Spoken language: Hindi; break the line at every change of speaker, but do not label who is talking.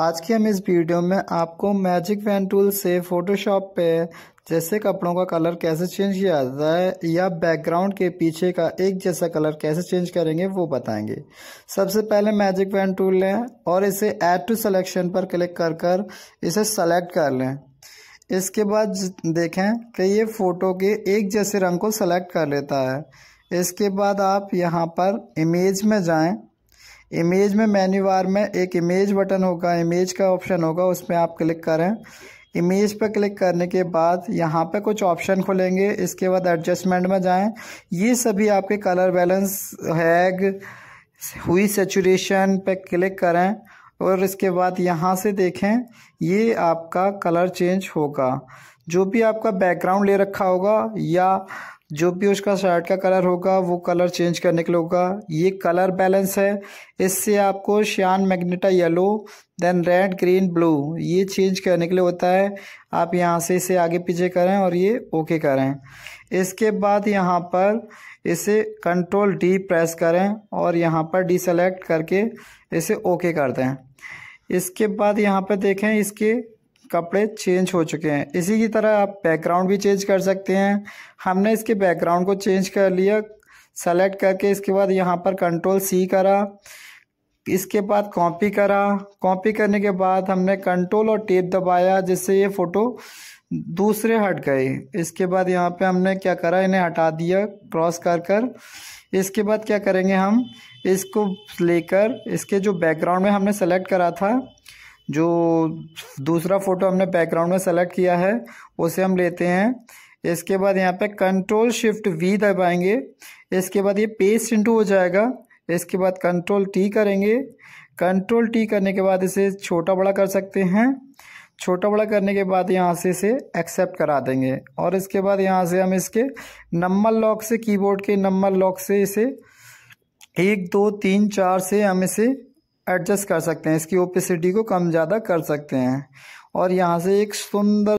आज की हम इस वीडियो में आपको मैजिक वैन टूल से फोटोशॉप पे जैसे कपड़ों का कलर कैसे चेंज किया जाता है या बैकग्राउंड के पीछे का एक जैसा कलर कैसे चेंज करेंगे वो बताएंगे सबसे पहले मैजिक वैन टूल लें और इसे ऐड टू सिलेक्शन पर क्लिक कर कर इसे सेलेक्ट कर लें इसके बाद देखें कि ये फ़ोटो के एक जैसे रंग को सेलेक्ट कर लेता है इसके बाद आप यहाँ पर इमेज में जाएं इमेज में मेन्यू बार में एक इमेज बटन होगा इमेज का ऑप्शन होगा उस पर आप क्लिक करें इमेज पर क्लिक करने के बाद यहाँ पे कुछ ऑप्शन खुलेंगे इसके बाद एडजस्टमेंट में जाएं ये सभी आपके कलर बैलेंस हैग हुई सेचुरेशन पे क्लिक करें और इसके बाद यहाँ से देखें ये आपका कलर चेंज होगा जो भी आपका बैकग्राउंड ले रखा होगा या जो भी उसका शर्ट का कलर होगा वो कलर चेंज करने के लिए होगा ये कलर बैलेंस है इससे आपको cyan magenta yellow then red green blue ये चेंज करने के लिए होता है आप यहाँ से इसे आगे पीछे करें और ये ओके करें इसके बाद यहाँ पर इसे कंट्रोल डी प्रेस करें और यहाँ पर डी सेलेक्ट करके इसे ओके कर दें इसके बाद यहाँ पर देखें इसके कपड़े चेंज हो चुके हैं इसी की तरह आप बैकग्राउंड भी चेंज कर सकते हैं हमने इसके बैकग्राउंड को चेंज कर लिया सेलेक्ट करके इसके बाद यहाँ पर कंट्रोल सी करा इसके बाद कॉपी करा कॉपी करने के बाद हमने कंट्रोल और टेप दबाया जिससे ये फ़ोटो दूसरे हट गए इसके बाद यहाँ पे हमने क्या करा इन्हें हटा दिया क्रॉस कर कर इसके बाद क्या करेंगे हम इसको लेकर इसके जो बैकग्राउंड में हमने सेलेक्ट करा था जो दूसरा फ़ोटो हमने बैकग्राउंड में सेलेक्ट किया है उसे हम लेते हैं इसके बाद यहाँ पे कंट्रोल शिफ्ट वी दबाएंगे इसके बाद ये पेस्ट इंटू हो जाएगा इसके बाद कंट्रोल टी करेंगे कंट्रोल टी करने के बाद इसे छोटा बड़ा कर सकते हैं छोटा बड़ा करने के बाद यहाँ से इसे एक्सेप्ट करा देंगे और इसके बाद यहाँ से हम इसके नंबर लॉक से कीबोर्ड के नंबर लॉक से इसे एक दो तीन चार से हम इसे एडजस्ट कर सकते हैं इसकी ओपेसिटी को कम ज़्यादा कर सकते हैं और यहाँ से एक सुंदर